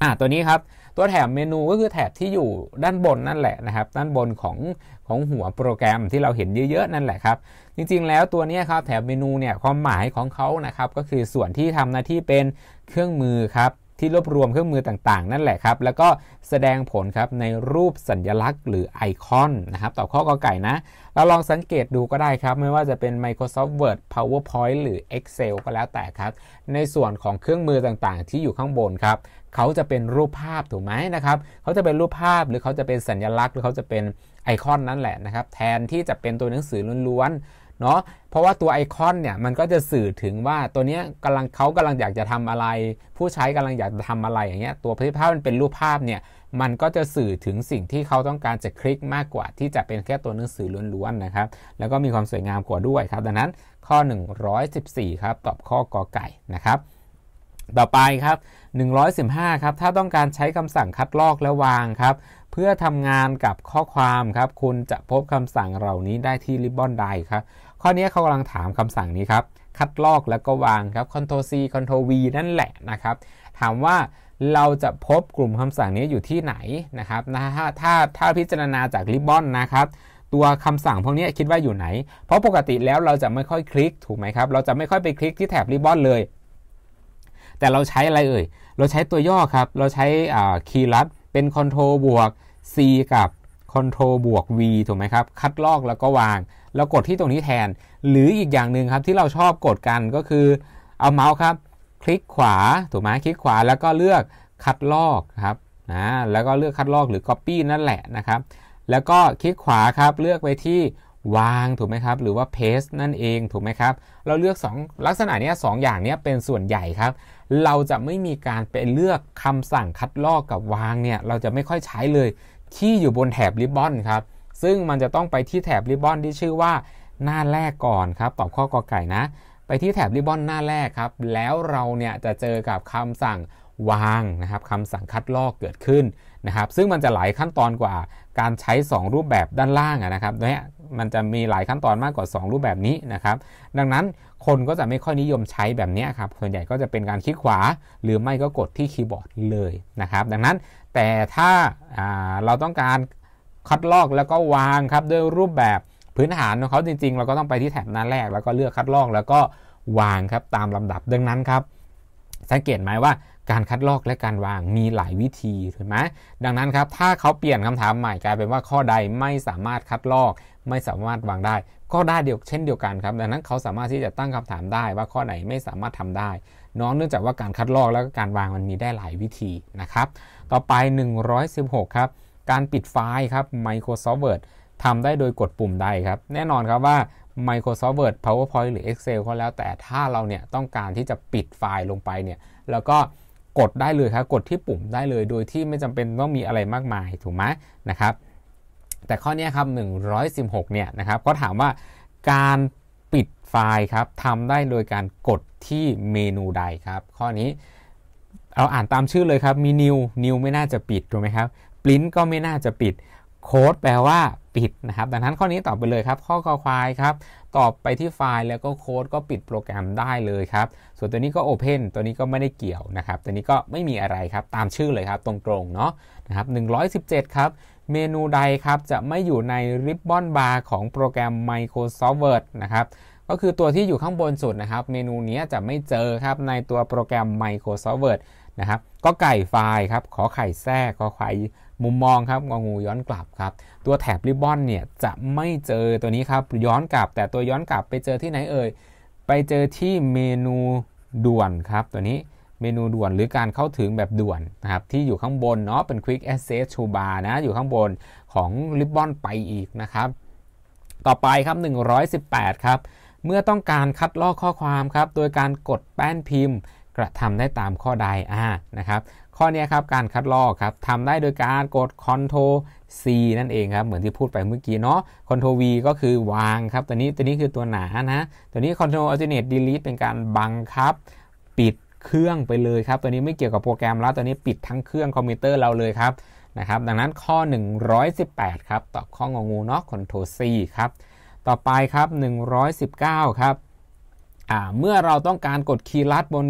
อ่าตัวนี้ครับตัวแถบเมนูก็คือแถบที่อยู่ด้านบนนั่นแหละนะครับ ด้านบนของของหัวโปรแกรมที่เราเห็นเยอะๆ นั่นแหละครับจริง ๆ แล้วตัวนี้ครับแถบเมนูเนี่ยความหมายของเขานะครับ ก็คือส่วนที่ทำหน้าที่เป็นเครื่องมือครับ ที่รวบรวมเครื่องมือต่างๆ นั่นแหละครับ แล้วก็แสดงผลครับในรูปสัญญลักษณ์ หรือไอคอนนะครับต่อข้อกอไก่นะ เราลองสังเกตดูก็ได้ครับ ไม่ว่าจะเป็น Microsoft Word PowerPoint หรือ Excel ก็แล้วแต่ครับ ในส่วนของเครื่องมือต่างๆ ที่อยู่ข้างบนครับเขาจะเป็นรูปภาพถูกไหมนะครับเขาจะเป็นรูปภาพหรือเขาจะเป็นสัญญลักษณ์ หรือเขาจะเป็นไอคอนนั่นแหละนะครับแทนที่จะเป็นตัวหนังสือล้วนเนาะเพราะว่าตัวไอคอนเนี่ยมันก็จะสื่อถึงว่าตัวเนี้ยกำลังเขากำลังอยากจะทำอะไร ผู้ใช้กำลังอยากจะทำอะไร อย่างเงี้ยตัวภาพมันเป็นรูปภาพเนี่ยมันก็จะสื่อถึงสิ่งที่เขาต้องการจะคลิกมากกว่าที่จะเป็นแค่ตัวหนังสือล้วนๆนะครับ แล้วก็มีความสวยงามกว่าด้วยครับ ดังนั้นข้อ 114 ครับ ตอบข้อกอไก่นะครับ ต่อไปครับ115ครับถ้าต้องการใช้คำสั่งคัดลอกและวางครับเพื่อทำงานกับข้อความครับคุณจะพบคำสั่งเหล่านี้ได้ที่ริบบอนใดครับข้อนี้เขากำลังถามคำสั่งนี้ครับคัดลอกแล้วก็วางครับ Ctrl C Ctrl V นั่นแหละนะครับถามว่าเราจะพบกลุ่มคำสั่งนี้อยู่ที่ไหนนะครับนะถ้าถ้าถ้าพิจารณาจากริบบอนนะครับตัวคำสั่งพวกนี้คิดว่าอยู่ไหน เพราะปกติแล้วเราจะไม่ค่อยคลิกถูกไหมครับเราจะไม่ค่อยไปคลิกที่แถบริบบอนเลย แต่เราใช้อะไรเอ่ยเราใช้ตัวย่อครับเราใช้คีย์ลัดเป็น Ctrl บวก C กับ Ctrl บวก V ถูกไหมครับ คัดลอกแล้วก็วาง แล้วกดที่ตรงนี้แทน หรืออีกอย่างหนึ่งครับที่เราชอบกดกันก็คือเอาเมาส์ครับ คลิกขวา ถูกไหมคลิกขวาแล้วก็เลือกคัดลอกครับนะแล้วก็เลือกคัดลอกหรือ Copy นั่นแหละนะครับ แล้วก็คลิกขวาครับเลือกไปที่วางถูกไหมครับ หรือว่า paste นั่นเองถูกไหมครับ เราเลือก2ลักษณะนี้สอย่างนี้เป็นส่วนใหญ่ครับเราจะไม่มีการไปเลือกคำสั่งคัดลอกกับวางเนี่ย เราจะไม่ค่อยใช้เลยที่อยู่บนแถบริบบอนครับซึ่งมันจะต้องไปที่แถบริบบอนที่ชื่อว่าหน้าแรกก่อนครับตอบข้อกอไก่นะ ไปที่แถบริบบอนหน้าแรกครับ แล้วเราเนี่ยจะเจอกับคำสั่งวางนะครับคำสั่งคัดลอกเกิดขึ้นนะครับซึ่งมันจะหลายขั้นตอนกว่า การใช้ 2 รูปแบบด้านล่างนะครับเนี่ยมันจะมีหลายขั้นตอนมากกว่า 2 รูปแบบนี้นะครับ ดังนั้นคนก็จะไม่ค่อยนิยมใช้แบบนี้ครับ ส่วนใหญ่ก็จะเป็นการคลิกขวา หรือไม่ก็กดที่คีย์บอร์ดเลยนะครับ ดังนั้นแต่ถ้าเราต้องการคัดลอกแล้วก็วางครับด้วยรูปแบบพื้นฐานของเขาจริง ๆ เราก็ต้องไปที่แถบหน้าแรก แล้วก็เลือกคัดลอกแล้วก็วางครับตามลำดับดังนั้นครับสังเกตไหมว่า การคัดลอกและการวางมีหลายวิธีถูกไหม ดังนั้นครับถ้าเขาเปลี่ยนคำถามใหม่กลายเป็นว่าข้อใดไม่สามารถคัดลอกไม่สามารถวางได้ ก็ได้เดียวเช่นเดียวกันครับดังนั้นเขาสามารถที่จะตั้งคำถามได้ว่าข้อไหนไม่สามารถทำได้ น้องเนื่องจากว่าการคัดลอกแล้วก็การวางมันมีได้หลายวิธีนะครับ ต่อไป 116 ครับ การปิดไฟล์ครับ Microsoft Word ทำได้โดยกดปุ่มใดครับ แน่นอนครับว่า Microsoft Word PowerPoint หรือ Excel ก็แล้วแต่ถ้าเราเนี่ยต้องการที่จะปิดไฟล์ลงไปเนี่ย แล้วก็กดได้เลยครับกดที่ปุ่มได้เลย โดยที่ไม่จำเป็นต้องมีอะไรมากมายถูกไหมนะครับแต่ข้อนี้ครับ116เนี่ยนะครับ ก็ถามว่า การปิดไฟล์ครับทำได้โดยการกดที่เมนูใดครับ ข้อนี้เราอ่านตามชื่อเลยครับมีนิวนิวไม่น่าจะปิดถูกไหมครับปริ้นก็ไม่น่าจะปิดโค้ดแปลว่าปิดนะครับดังนั้นข้อนี้ตอบไปเลยครับ ข้อคอควายครับตอบไปที่ไฟล์แล้วก็โค้ด ก็ปิดโปรแกรมได้เลยครับส่วนตัวนี้ก็โอเพนตัวนี้ก็ไม่ได้เกี่ยวนะครับ ตัวนี้ก็ไม่มีอะไรครับ ตามชื่อเลยครับตรงๆเนาะนะครับ117 ครับเมนูใดครับจะไม่อยู่ใน Ribbon Bar ของโปรแกรม Microsoft Word นะครับ ก็คือตัวที่อยู่ข้างบนสุดนะครับ เมนูนี้จะไม่เจอครับในตัวโปรแกรม Microsoft Word นะครับก็ไก่ไฟล์ครับ ขอไข่แท้ขอไข่มุมมองครับงองูย้อนกลับครับ ตัวแถบริบบอนเนี่ยจะไม่เจอตัวนี้ครับย้อนกลับ แต่ตัวย้อนกลับไปเจอที่ไหนเอ่ยไปเจอที่เมนูด่วนครับตัวนี้เมนูด่วนหรือการเข้าถึงแบบด่วนนะครับที่อยู่ข้างบนเนาะเป็น Quick Access to Bar นะอยู่ข้างบนของ Ribbon ไปอีกนะครับ ต่อไปครับ118 ครับ เมื่อต้องการคัดลอกข้อความครับโดยการกดแป้นพิมพ์กระทำได้ตามข้อใดอ่านะครับข้อนี้ครับการคัดลอกครับทำได้โดยการกด Ctrl C นั่นเองครับเหมือนที่พูดไปเมื่อกี้เนาะ Ctrl V ก็คือวางครับตัวนี้ตัวนี้คือตัวหนานะตัวนี้ Ctrl Alternate Delete เป็นการบังคับ ปิดเครื่องไปเลยครับตัวนี้ไม่เกี่ยวกับโปรแกรมแล้วตัวนี้ปิดทั้งเครื่องคอมพิวเตอร์เราเลยครับนะครับ ดังนั้นข้อ 118ครับตอบข้องงูเนาะคอนโทรซีครับ ต่อไปครับ119 ครับ เมื่อเราต้องการกดคีย์ลัดบน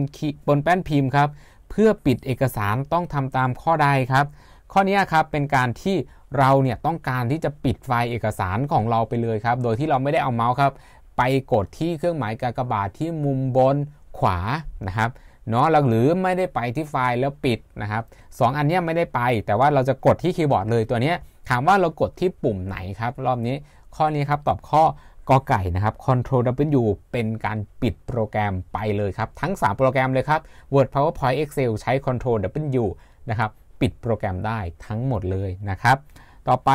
บนแป้นพิมพ์ครับเพื่อปิดเอกสารต้องทำตามข้อใดครับ ข้อนี้ครับเป็นการที่เราเนี่ยต้องการที่จะปิดไฟล์เอกสารของเราไปเลยครับ โดยที่เราไม่ได้เอาเมาส์ครับไปกดที่เครื่องหมายกากบาท ที่มุมบนขวานะครับเนาะเราหรือไม่ได้ไปที่ไฟล์แล้วปิดนะครับ 2ออันนี้ไม่ได้ไป แต่ว่าเราจะกดที่คีย์บอร์ดเลยตัวนี้ถามว่าเรากดที่ปุ่มไหนครับ รอบนี้ข้อนี้ครับ ตอบข้อกอไก่นะครับ Ctrl W เป็นการปิดโปรแกรมไปเลยครับ ทั้ง 3 โปรแกรมเลยครับ Word PowerPoint Excel ใช้ Ctrl W นะครับ ปิดโปรแกรมได้ทั้งหมดเลยนะครับ ต่อไป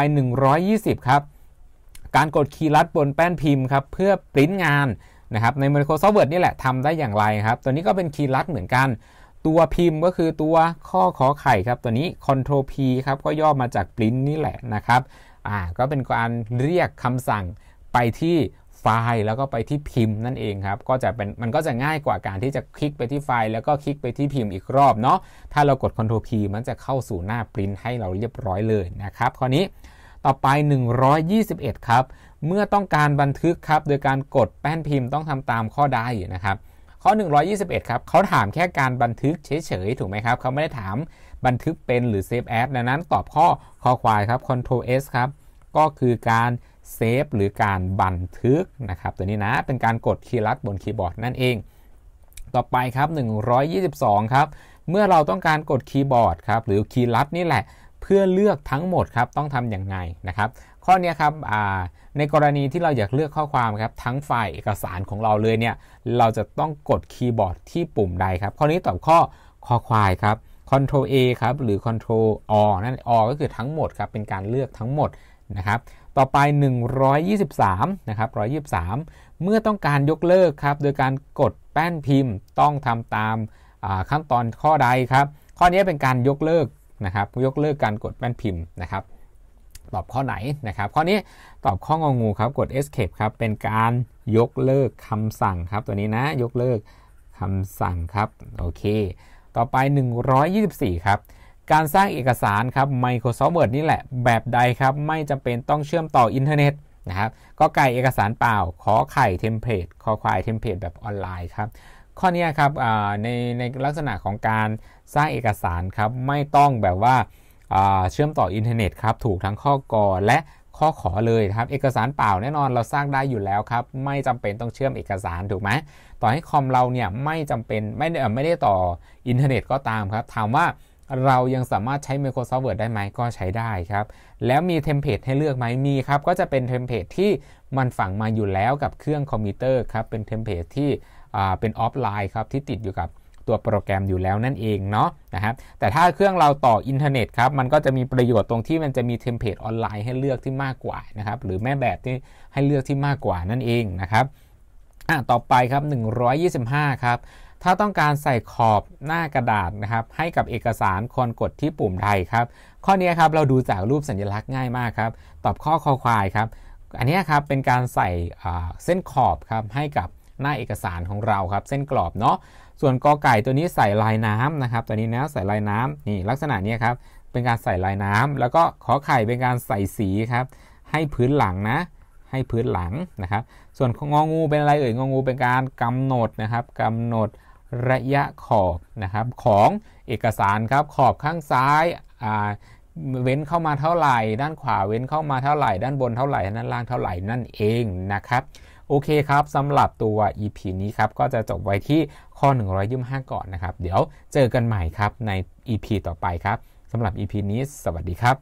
120 ครับ การกดคีย์ลัดบนแป้นพิมพ์ครับเพื่อปริ้นงานนะครับใน Microsoft Word นี่แหละทำได้อย่างไรครับตัวนี้ก็เป็นคีย์ลัดเหมือนกัน ตัวพิมพ์ก็คือตัวข้อขอไข่ครับ ตัวนี้ Ctrl P ครับก็ย่อมาจาก print นี่แหละนะครับอ่าก็เป็นการเรียกคำสั่งไปที่ไฟล์แล้วก็ไปที่พิมพ์นั่นเองครับก็จะเป็นมันก็จะง่ายกว่าการที่จะคลิกไปที่ไฟล์ แล้วก็คลิกไปที่พิมพ์อีกรอบเนาะถ้าเรากด Ctrl P มันจะเข้าสู่หน้าปริ้นให้เราเรียบร้อยเลยนะครับคราวนี้ต่อไป 121ครับเมื่อต้องการบันทึกครับโดยการกดแป้นพิมพ์ต้องทำตามข้อใดนะครับ ข้อ 121 ครับเขาถามแค่การบันทึกเฉยๆ ถูกไหมครับเขาไม่ได้ถามบันทึกเป็นหรือเซฟแอปดังนั้น ตอบข้อคอควายครับ Ctrl S ครับ ก็คือการเซฟหรือการบันทึกนะครับตัวนี้นะเป็นการกดคีย์ลัดบนคีย์บอร์ดนั่นเอง ต่อไปครับ 122 ครับ เมื่อเราต้องการกดคีย์บอร์ดครับ หรือคีย์ลัดนี่แหละ เพื่อเลือกทั้งหมดครับต้องทำอย่างไรนะครับ ข้อนี้ครับในกรณีที่เราอยากเลือกข้อความครับทั้งไฟล์เอกสารของเราเลยเนี่ยเราจะต้องกดคีย์บอร์ดที่ปุ่มใดครับ ข้อนี้ตอบข้อคอควายครับ Ctrl A ครับหรือ Ctrl O นั่น O ก็คือทั้งหมดครับเป็นการเลือกทั้งหมดนะครับ ต่อไป 123นะครับ123เมื่อต้องการยกเลิกครับโดยการกดแป้นพิมพ์ต้องทำตามขั้นตอนข้อใดครับ ข้อนี้เป็นการยกเลิกนะครับยกเลิกการกดแป้นพิมพ์นะครับตอบข้อไหนนะครับข้อนี้ตอบข้ององูครับกด escape ครับเป็นการยกเลิกคำสั่งครับตัวนี้นะยกเลิกคำสั่งครับโอเค ต่อไป 124 ครับ การสร้างเอกสารครับ Microsoft Word นี่แหละแบบใดครับไม่จำเป็นต้องเชื่อมต่ออินเทอร์เน็ตนะครับก็ไก่เอกสารเปล่าขอไข่เทมเพลตขอควายเทมเพลตแบบออนไลน์ครับข้อนี้ครับในในลักษณะของการสร้างเอกสารครับไม่ต้องแบบว่าเชื่อมต่ออินเทอร์เน็ตครับถูกทั้งข้อกอและข้อขอเลยครับเอกสารเปล่าแน่นอนเราสร้างได้อยู่แล้วครับไม่จำเป็นต้องเชื่อมเอกสารถูกไหมต่อให้คอมเราเนี่ยไม่จำเป็นไม่ได้ม่ได้ต่ออินเทอร์เน็ตก็ตามครับถามว่าเรายังสามารถใช้ Microsoft Word ได้ไหมก็ใช้ได้ครับ แล้วมีเทมเพลตให้เลือกไหมมีครับก็จะเป็นเทมเพลตที่มันฝังมาอยู่แล้วกับเครื่องคอมพิวเตอร์ครับเป็นเทมเพลตที่เป็นออฟไลน์ครับที่ติดอยู่กับตัวโปรแกรมอยู่แล้วนั่นเองเนาะนะครับ แต่ถ้าเครื่องเราต่ออินเทอร์เน็ตครับมันก็จะมีประโยชน์ตรงที่มันจะมีเทมเพลตออนไลน์ให้เลือกที่มากกว่านะครับ หรือแม่แบบที่ให้เลือกที่มากกว่านั่นเองนะครับอ่ะต่อไปครับ 125 ครับ ถ้าต้องการใส่ขอบหน้ากระดาษนะครับให้กับเอกสารควรกดที่ปุ่มใดครับ ข้อนี้ครับเราดูจากรูปสัญลักษณ์ง่ายมากครับตอบข้อคอควายครับอันนี้ครับเป็นการใส่เส้นขอบครับให้กับหน้าเอกสารของเราครับ เส้นกรอบเนาะส่วนกอไก่ตัวนี้ใส่ลายน้ำนะครับ ตัวนี้นะใส่ลายน้ำนี่ลักษณะนี้ครับเป็นการใส่ลายน้ำ แล้วก็ขอไข่เป็นการใส่สีครับให้พื้นหลังนะ ให้พื้นหลังนะครับส่วนงองูเป็นอะไรเอ่ยงองูเป็นการกำหนดนะครับกำหนดระยะขอบนะครับ ของเอกสารครับขอบข้างซ้ายเว้นเข้ามาเท่าไหร่ ด้านขวาเว้นเข้ามาเท่าไหร่ด้านบนเท่าไหร่ด้านล่างเท่าไหร่นั่นเองนะครับ โอเคครับสำหรับตัว EP นี้ครับก็จะจบไว้ที่ข้อ125ก่อนนะครับ เดี๋ยวเจอกันใหม่ครับใน EP ต่อไปครับสำหรับ EP นี้สวัสดีครับ